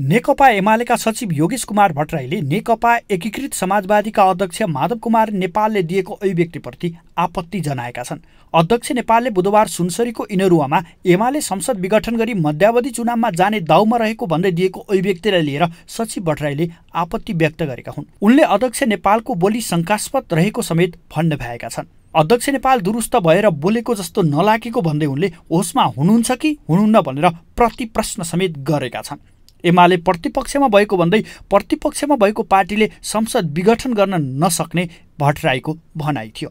नेकपा एमालेका सचिव योगेश कुमार भट्टराईले नेकपा एकीकृत समाजवादीका अध्यक्ष माधव कुमार नेपालले दिएको अभिव्यक्तिप्रति आपत्ति जनाएका छन् अध्यक्ष नेपालले बुधबार सुनसरीको इनरुवामा एमाले संसद विघटन गरी मध्यावधि चुनावमा जाने दाउमा रहेको भन्दै दिएको अभिव्यक्तिलाई लिएर सचिव भट्टराईले आपत्ति व्यक्त गरेका हुन् उनले अध्यक्ष नेपालको बोली शङ्कास्पद रहेको समेत भन्न भएका छन् अध्यक्ष नेपाल दुरुस्त भएर बोलेको जस्तो नलागेको भन्दै उनले होसमा हुनुहुन्छ कि हुनुहुन्न भनेर प्रतिप्रश्न समेत गरेका छन् एमाले प्रतिपक्षमा भएको भन्दै प्रतिपक्षमा भएको पार्टीले संसद विघटन गर्न नसक्ने भट्टराईको भनाइ थियो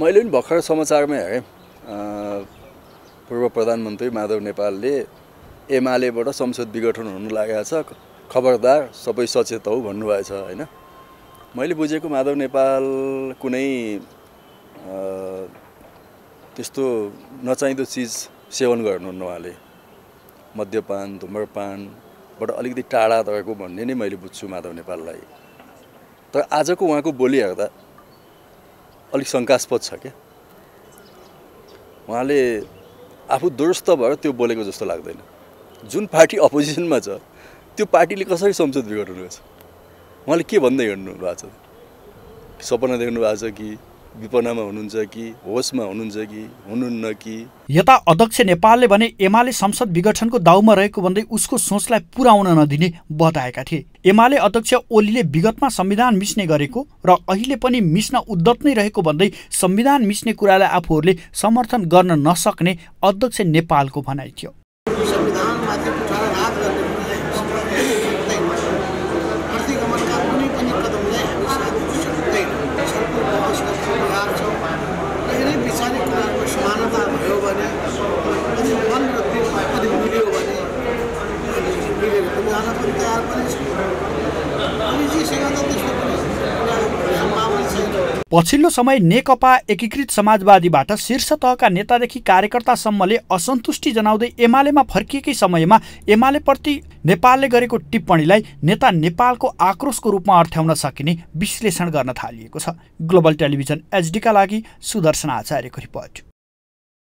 मैले पनि भर्खर समाचारमा हेरेँ पूर्व प्रधानमन्त्री माधव नेपालले एमालेबाट संसद विघटन हुनु लागेको छ खबरदार सबै सचेत हौ भन्नुभएछ होइन मैले बुझेको माधव नेपाल कुनै त्यस्तो नचाहिँदो चिज सेवन गर्नुहुन्न उहाँले मद्यपान धुम्रपानबाट अलिकति टाढा रहेको भन्ने नै मैले बुझ्छु माधव नेपाललाई तर आजको उहाँको बोली हेर्दा अलिक शङ्कास्पद छ क्या उहाँले आफू दुरुस्त भएर त्यो बोलेको जस्तो लाग्दैन जुन पार्टी अपोजिसनमा छ त्यो पार्टीले कसरी संसद बिगाउनु रहेछ उहाँले के भन्दै हिँड्नु भएको छ सपना देख्नु भएको छ कि विपनामा हुनुहुन्छ कि होसमा हुनुहुन्छ कि हुनुहुन्न कि यता अध्यक्ष नेपालले भने एमाले संसद विघटनको दाउमा रहेको भन्दै उसको सोचलाई पुर्याउन नदिने बताएका थिए एमाले अध्यक्ष ओलीले विगतमा संविधान मिस्ने गरेको र अहिले पनि मिस्न उद्धत नै रहेको भन्दै संविधान मिस्ने कुरालाई आफूहरूले समर्थन गर्न नसक्ने अध्यक्ष नेपालको भनाइ थियो पछिल्लो समय नेकपा एकीकृत समाजवादीबाट शीर्ष तहका नेतादेखि कार्यकर्तासम्मले असन्तुष्टि जनाउँदै एमालेमा फर्किएकै समयमा एमालेप्रति नेपालले गरेको टिप्पणीलाई नेता नेपालको आक्रोशको रूपमा अर्थ्याउन सकिने विश्लेषण गर्न थालिएको छ ग्लोबल टेलिभिजन एचडीका लागि सुदर्शन आचार्यको रिपोर्ट